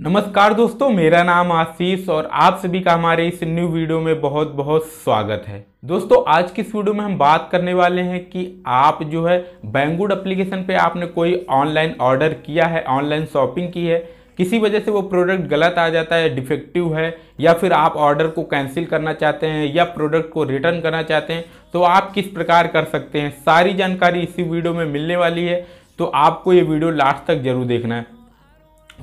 नमस्कार दोस्तों मेरा नाम आशीष और आप सभी का हमारे इस न्यू वीडियो में बहुत बहुत स्वागत है दोस्तों आज की इस वीडियो में हम बात करने वाले हैं कि आप जो है बैंगुड एप्लीकेशन पे आपने कोई ऑनलाइन ऑर्डर किया है ऑनलाइन शॉपिंग की है किसी वजह से वो प्रोडक्ट गलत आ जाता है डिफेक्टिव है या फिर आप ऑर्डर को कैंसिल करना चाहते हैं या प्रोडक्ट को रिटर्न करना चाहते हैं तो आप किस प्रकार कर सकते हैं सारी जानकारी इसी वीडियो में मिलने वाली है तो आपको ये वीडियो लास्ट तक जरूर देखना है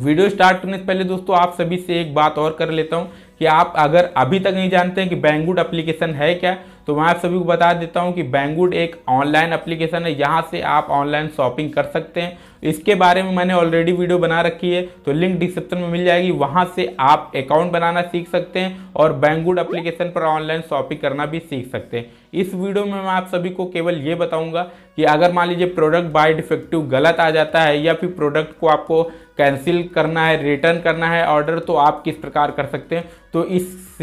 वीडियो स्टार्ट करने से पहले दोस्तों आप सभी से एक बात और कर लेता हूँ कि आप अगर अभी तक नहीं जानते हैं कि बैंगवुड एप्लीकेशन है क्या तो मैं आप सभी को बता देता हूँ कि बैंगवुड एक ऑनलाइन एप्लीकेशन है यहाँ से आप ऑनलाइन शॉपिंग कर सकते हैं इसके बारे में मैंने ऑलरेडी वीडियो बना रखी है तो लिंक डिस्क्रिप्शन में मिल जाएगी वहाँ से आप अकाउंट बनाना सीख सकते हैं और बैंकुड एप्लीकेशन पर ऑनलाइन शॉपिंग करना भी सीख सकते हैं इस वीडियो में मैं आप सभी को केवल ये बताऊंगा कि अगर मान लीजिए प्रोडक्ट बाय डिफेक्टिव गलत आ जाता है या फिर प्रोडक्ट को आपको कैंसिल करना है रिटर्न करना है ऑर्डर तो आप किस प्रकार कर सकते हैं तो इस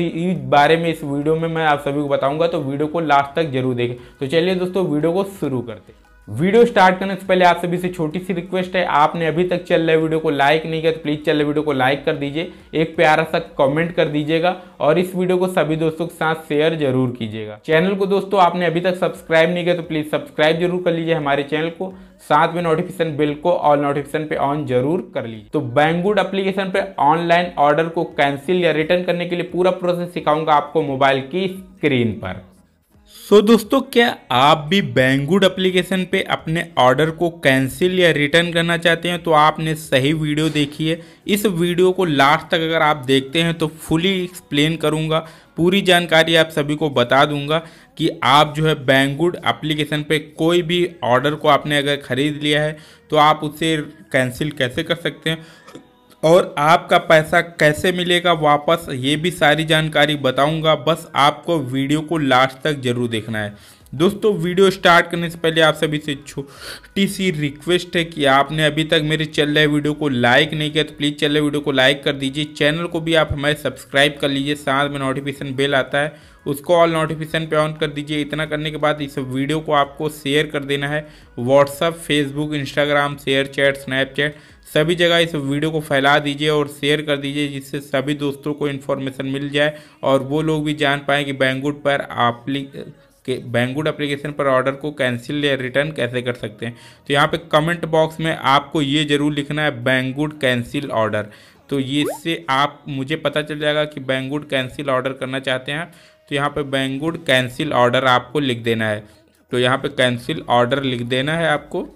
बारे में इस वीडियो में मैं आप सभी को बताऊंगा तो वीडियो को लास्ट तक जरूर देखें तो चलिए दोस्तों वीडियो को शुरू करते हैं वीडियो स्टार्ट करने से पहले आप सभी से छोटी सी रिक्वेस्ट है आपने अभी तक चल रहे वीडियो को लाइक नहीं किया तो प्लीज़ चल रहे वीडियो को लाइक कर दीजिए एक प्यारा सा कमेंट कर दीजिएगा और इस वीडियो को सभी दोस्तों के साथ शेयर जरूर कीजिएगा चैनल को दोस्तों आपने अभी तक सब्सक्राइब नहीं किया तो प्लीज़ सब्सक्राइब जरूर कर लीजिए हमारे चैनल को साथ में नोटिफिकेशन बिल को ऑल नोटिफिकेशन पे ऑन जरूर कर लीजिए तो बैंगुड एप्लीकेशन पे ऑनलाइन ऑर्डर को कैंसिल या रिटर्न करने के लिए पूरा प्रोसेस सिखाऊंगा आपको मोबाइल की स्क्रीन पर सो so, दोस्तों क्या आप भी बैंगुड एप्लीकेशन पे अपने ऑर्डर को कैंसिल या रिटर्न करना चाहते हैं तो आपने सही वीडियो देखी है इस वीडियो को लास्ट तक अगर आप देखते हैं तो फुली एक्सप्लेन करूँगा पूरी जानकारी आप सभी को बता दूंगा कि आप जो है बैंगुड एप्लीकेशन पे कोई भी ऑर्डर को आपने अगर ख़रीद लिया है तो आप उसे कैंसिल कैसे कर सकते हैं और आपका पैसा कैसे मिलेगा वापस ये भी सारी जानकारी बताऊंगा बस आपको वीडियो को लास्ट तक ज़रूर देखना है दोस्तों वीडियो स्टार्ट करने से पहले आप सभी से छोटी सी रिक्वेस्ट है कि आपने अभी तक मेरे चल रहे वीडियो को लाइक नहीं किया तो प्लीज़ चल रहे वीडियो को लाइक कर दीजिए चैनल को भी आप हमारे सब्सक्राइब कर लीजिए साथ में नोटिफिकेशन बेल आता है उसको ऑल नोटिफिकेशन पे ऑन कर दीजिए इतना करने के बाद इस वीडियो को आपको शेयर कर देना है WhatsApp Facebook Instagram ShareChat Snapchat सभी जगह इस वीडियो को फैला दीजिए और शेयर कर दीजिए जिससे सभी दोस्तों को इन्फॉर्मेशन मिल जाए और वो लोग भी जान पाए कि बैंगुड पर आपली के बैंगुड एप्लीकेशन पर ऑर्डर को कैंसिल या रिटर्न कैसे कर सकते हैं तो यहाँ पे कमेंट बॉक्स में आपको ये ज़रूर लिखना है बैंगुड कैंसिल ऑर्डर तो ये इससे आप मुझे पता चल जाएगा कि बैंगुड कैंसिल ऑर्डर करना चाहते हैं तो यहाँ पे बैंगुड कैंसिल ऑर्डर आपको लिख देना है तो यहाँ पे कैंसिल ऑर्डर लिख देना है आपको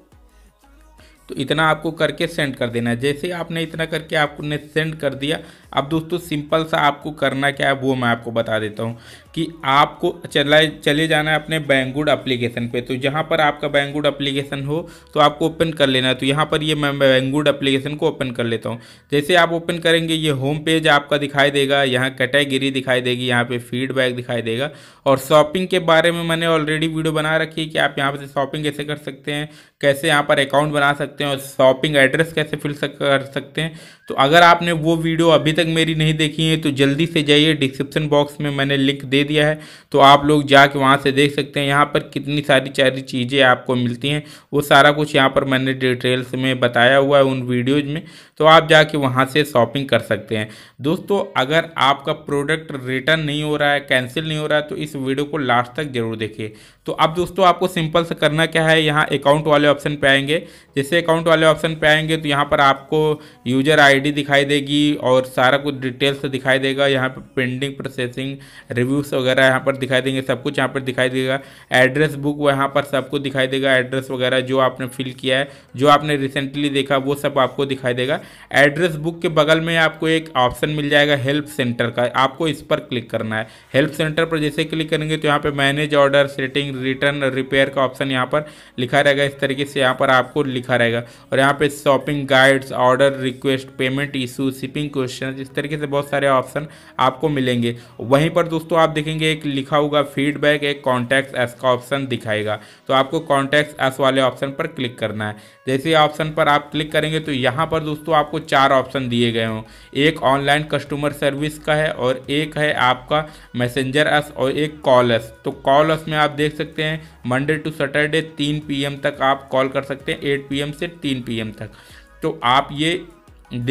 तो इतना आपको करके सेंड कर देना है जैसे आपने इतना करके आपने सेंड कर दिया अब दोस्तों सिंपल सा आपको करना क्या है वो मैं आपको बता देता हूँ कि आपको चला चले जाना है अपने बैंगुड एप्लीकेशन पे तो जहाँ पर आपका बैंगुड एप्लीकेशन हो तो आपको ओपन कर लेना है तो यहाँ पर ये मैं बैंगुड एप्लीकेशन को ओपन कर लेता हूँ जैसे आप ओपन करेंगे ये होम पेज आपका दिखाई देगा यहाँ कैटेगरी दिखाई देगी यहाँ पर फीडबैक दिखाई देगा और शॉपिंग के बारे में मैंने ऑलरेडी वीडियो बना रखी है कि आप यहाँ पर शॉपिंग कैसे कर सकते हैं कैसे यहाँ पर अकाउंट बना सकते सकते हैं और शॉपिंग एड्रेस कैसे फिल सक, कर सकते हैं तो अगर आपने वो वीडियो अभी तक मेरी नहीं देखी है तो जल्दी से जाइए डिस्क्रिप्शन बॉक्स में मैंने लिंक दे दिया है तो आप लोग जाके वहाँ से देख सकते हैं यहाँ पर कितनी सारी सारी चीज़ें आपको मिलती हैं वो सारा कुछ यहाँ पर मैंने डिटेल्स में बताया हुआ है उन वीडियोज़ में तो आप जाके वहाँ से शॉपिंग कर सकते हैं दोस्तों अगर आपका प्रोडक्ट रिटर्न नहीं हो रहा है कैंसिल नहीं हो रहा है तो इस वीडियो को लास्ट तक जरूर देखिए तो अब दोस्तों आपको सिंपल से करना क्या है यहाँ अकाउंट वाले ऑप्शन पे आएंगे जैसे अकाउंट वाले ऑप्शन पे आएंगे तो यहाँ पर आपको यूजर आईडी दिखाई देगी और सारा कुछ डिटेल्स दिखाई देगा यहाँ पर पेंडिंग प्रोसेसिंग रिव्यूज़ वगैरह यहाँ पर दिखाई देंगे सब कुछ यहाँ पर दिखाई देगा एड्रेस बुक वहाँ पर सब कुछ दिखाई देगा एड्रेस वगैरह जो आपने फिल किया है जो आपने रिसेंटली देखा वो सब आपको दिखाई देगा एड्रेस बुक के बगल में आपको एक ऑप्शन मिल जाएगा हेल्प सेंटर का आपको इस पर क्लिक करना है हेल्प सेंटर पर जैसे क्लिक करेंगे तो यहाँ पर manage order setting return repair का ऑप्शन यहाँ पर लिखा रहेगा इस तरीके से यहाँ पर आपको लिखा रहेगा जाएगा और यहाँ पे shopping guides order request payment issue shipping question इस तरीके से बहुत सारे ऑप्शन आपको मिलेंगे वहीं पर दोस्तों आप देखेंगे एक लिखा होगा फीडबैक एक कॉन्टैक्ट एस का ऑप्शन दिखाएगा तो आपको कॉन्टैक्ट एस वाले ऑप्शन पर क्लिक करना है जैसे ऑप्शन पर आप क्लिक करेंगे तो यहाँ पर दोस्तों आपको चार ऑप्शन दिए गए हों एक ऑनलाइन कस्टमर सर्विस का है और एक है आपका मैसेंजर एस और एक कॉल एस तो कॉल एस में आप देख सकते हैं मंडे टू सैटरडे तीन पीएम तक आप कॉल कर सकते हैं एट पीएम से तीन पी तक तो आप ये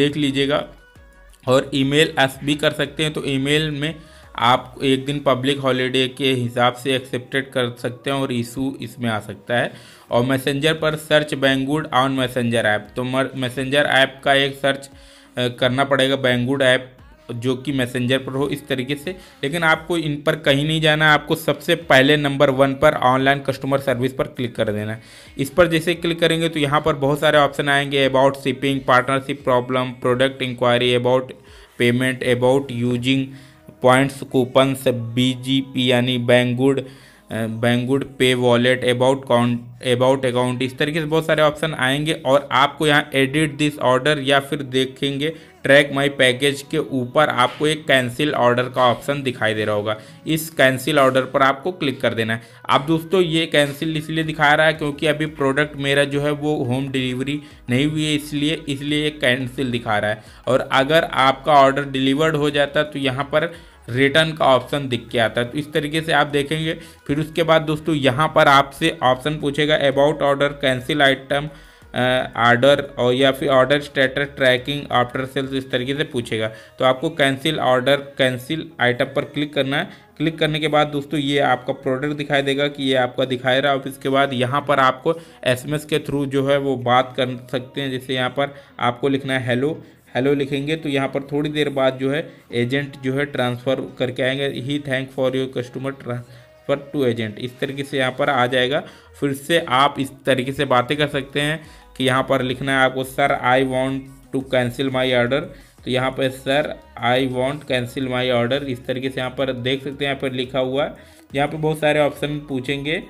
देख लीजिएगा और ईमेल एस भी कर सकते हैं तो ईमेल में आप एक दिन पब्लिक हॉलीडे के हिसाब से एक्सेप्टेड कर सकते हैं और इशू इसमें आ सकता है और मैसेंजर पर search Banggood on messenger app तो मैसेंजर ऐप का एक सर्च करना पड़ेगा बैंगुड ऐप जो कि मैसेंजर पर हो इस तरीके से लेकिन आपको इन पर कहीं नहीं जाना आपको सबसे पहले नंबर वन पर ऑनलाइन कस्टमर सर्विस पर क्लिक कर देना है इस पर जैसे क्लिक करेंगे तो यहाँ पर बहुत सारे ऑप्शन आएंगे about shipping partnership problem product inquiry about payment about using points coupons B यानी Banggood Banggood pay wallet about count about account इस तरीके से बहुत सारे ऑप्शन आएंगे और आपको यहाँ एडिट दिस ऑर्डर या फिर देखेंगे ट्रैक माई पैकेज के ऊपर आपको एक कैंसिल ऑर्डर का ऑप्शन दिखाई दे रहा होगा इस कैंसिल ऑर्डर पर आपको क्लिक कर देना है अब दोस्तों ये कैंसिल इसलिए दिखा रहा है क्योंकि अभी प्रोडक्ट मेरा जो है वो होम डिलीवरी नहीं हुई है इसलिए इसलिए ये कैंसिल दिखा रहा है और अगर आपका ऑर्डर डिलीवर्ड हो जाता तो यहाँ पर रिटर्न का ऑप्शन दिख के आता है तो इस तरीके से आप देखेंगे फिर उसके बाद दोस्तों यहाँ पर आपसे ऑप्शन पूछेगा about order cancel item order और या फिर order status tracking after sales इस तरीके से पूछेगा तो आपको कैंसिल ऑर्डर कैंसिल आइटम पर क्लिक करना है क्लिक करने के बाद दोस्तों ये आपका प्रोडक्ट दिखाई देगा कि ये आपका दिखाई रहा है और इसके बाद यहाँ पर आपको एसएमएस के थ्रू जो है वो बात कर सकते हैं जैसे यहाँ पर आपको लिखना है हेलो हेलो लिखेंगे तो यहाँ पर थोड़ी देर बाद जो है एजेंट जो है ट्रांसफ़र करके आएंगे ही thank for your customer transfer to agent इस तरीके से यहाँ पर आ जाएगा फिर से आप इस तरीके से बातें कर सकते हैं कि यहाँ पर लिखना है आपको sir I want to cancel my order तो यहाँ पर sir I want cancel my order इस तरीके से यहाँ पर देख सकते हैं यहाँ पर लिखा हुआ है यहाँ पर बहुत सारे ऑप्शन पूछेंगे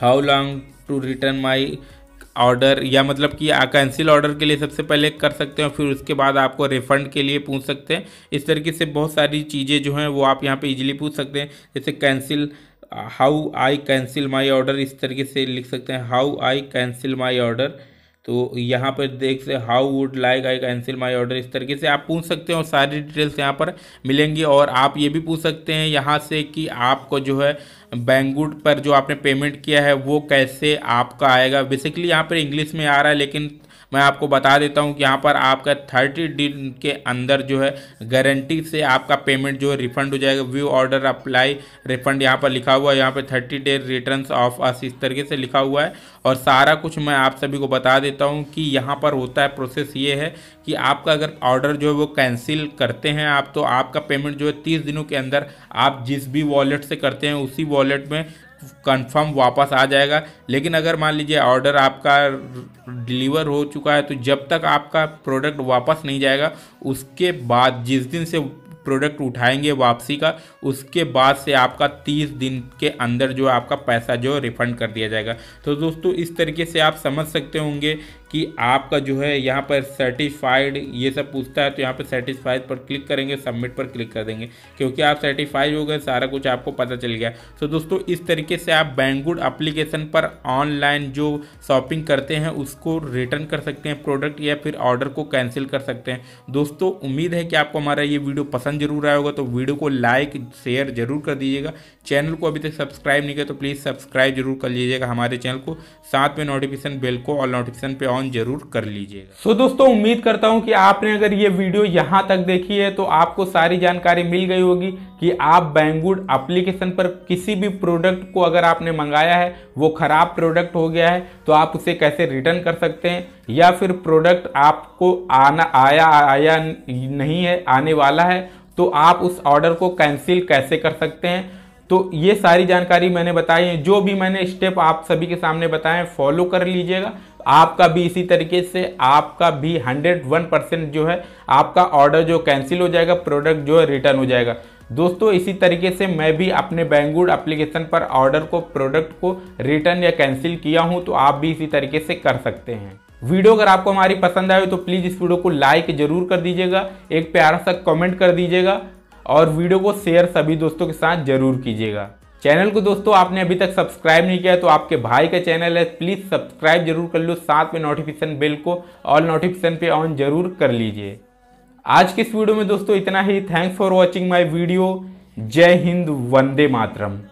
how long to return my order या मतलब कि कैंसिल ऑर्डर के लिए सबसे पहले कर सकते हैं फिर उसके बाद आपको रिफंड के लिए पूछ सकते हैं इस तरीके से बहुत सारी चीज़ें जो हैं वो आप यहाँ पे इजीली पूछ सकते हैं जैसे cancel how I cancel my order इस तरीके से लिख सकते हैं how I cancel my order तो यहाँ पर देख से how would like I cancel my order इस तरीके से आप पूछ सकते हैं और सारी डिटेल्स यहाँ पर मिलेंगी और आप ये भी पूछ सकते हैं यहाँ से कि आपको जो है बैंगुड पर जो आपने पेमेंट किया है वो कैसे आपका आएगा बेसिकली यहाँ पर इंग्लिश में आ रहा है लेकिन मैं आपको बता देता हूँ कि यहाँ पर आपका थर्टी दिन के अंदर जो है गारंटी से आपका पेमेंट जो है रिफंड हो जाएगा व्यू ऑर्डर अप्लाई रिफंड यहाँ पर लिखा हुआ है यहाँ पर thirty day return of us इस तरीके से लिखा हुआ है और सारा कुछ मैं आप सभी को बता देता हूँ कि यहाँ पर होता है प्रोसेस ये है कि आपका अगर ऑर्डर जो है वो कैंसिल करते हैं आप तो आपका पेमेंट जो है तीस दिनों के अंदर आप जिस भी वॉलेट से करते हैं उसी वॉलेट में कंफर्म वापस आ जाएगा लेकिन अगर मान लीजिए ऑर्डर आपका डिलीवर हो चुका है तो जब तक आपका प्रोडक्ट वापस नहीं जाएगा उसके बाद जिस दिन से प्रोडक्ट उठाएंगे वापसी का उसके बाद से आपका 30 दिन के अंदर जो आपका पैसा जो रिफंड कर दिया जाएगा तो दोस्तों इस तरीके से आप समझ सकते होंगे कि आपका जो है यहाँ पर सर्टिफाइड ये सब पूछता है तो यहाँ पर सर्टिफाइड पर क्लिक करेंगे सबमिट पर क्लिक कर देंगे क्योंकि आप सर्टिफाइड हो गए सारा कुछ आपको पता चल गया तो दोस्तों इस तरीके से आप बैंगुड अप्लीकेशन पर ऑनलाइन जो शॉपिंग करते हैं उसको रिटर्न कर सकते हैं प्रोडक्ट या फिर ऑर्डर को कैंसिल कर सकते हैं दोस्तों उम्मीद है कि आपको हमारा ये वीडियो पसंद जरूर आया होगा तो वीडियो को लाइक शेयर जरूर कर दीजिएगा चैनल को अभी तक सब्सक्राइब नहीं किया तो प्लीज़ सब्सक्राइब जरूर कर लीजिएगा हमारे चैनल को साथ में नोटिफिकेशन बेल को और नोटिफिकेशन पे ऑन ऑन जरूर कर लीजिएगा सो so दोस्तों उम्मीद करता हूँ कि आपने अगर ये वीडियो यहाँ तक देखी है तो आपको सारी जानकारी मिल गई होगी कि आप बैंगुड एप्लीकेशन पर किसी भी प्रोडक्ट को अगर आपने मंगाया है वो ख़राब प्रोडक्ट हो गया है तो आप उसे कैसे रिटर्न कर सकते हैं या फिर प्रोडक्ट आपको आना आया आया नहीं है आने वाला है तो आप उस ऑर्डर को कैंसिल कैसे कर सकते हैं तो ये सारी जानकारी मैंने बताई है जो भी मैंने स्टेप आप सभी के सामने बताए फॉलो कर लीजिएगा आपका भी इसी तरीके से आपका भी 101 परसेंट जो है आपका ऑर्डर जो कैंसिल हो जाएगा प्रोडक्ट जो है रिटर्न हो जाएगा दोस्तों इसी तरीके से मैं भी अपने बैंगूड एप्लीकेशन पर ऑर्डर को प्रोडक्ट को रिटर्न या कैंसिल किया हूं तो आप भी इसी तरीके से कर सकते हैं वीडियो अगर आपको हमारी पसंद आए तो प्लीज़ इस वीडियो को लाइक जरूर कर दीजिएगा एक प्यारा सा कमेंट कर दीजिएगा और वीडियो को शेयर सभी दोस्तों के साथ जरूर कीजिएगा चैनल को दोस्तों आपने अभी तक सब्सक्राइब नहीं किया तो आपके भाई का चैनल है प्लीज़ सब्सक्राइब जरूर कर लो साथ में नोटिफिकेशन बेल को ऑल नोटिफिकेशन पे ऑन जरूर कर लीजिए आज के इस वीडियो में दोस्तों इतना ही thanks for watching my video जय हिंद वंदे मातरम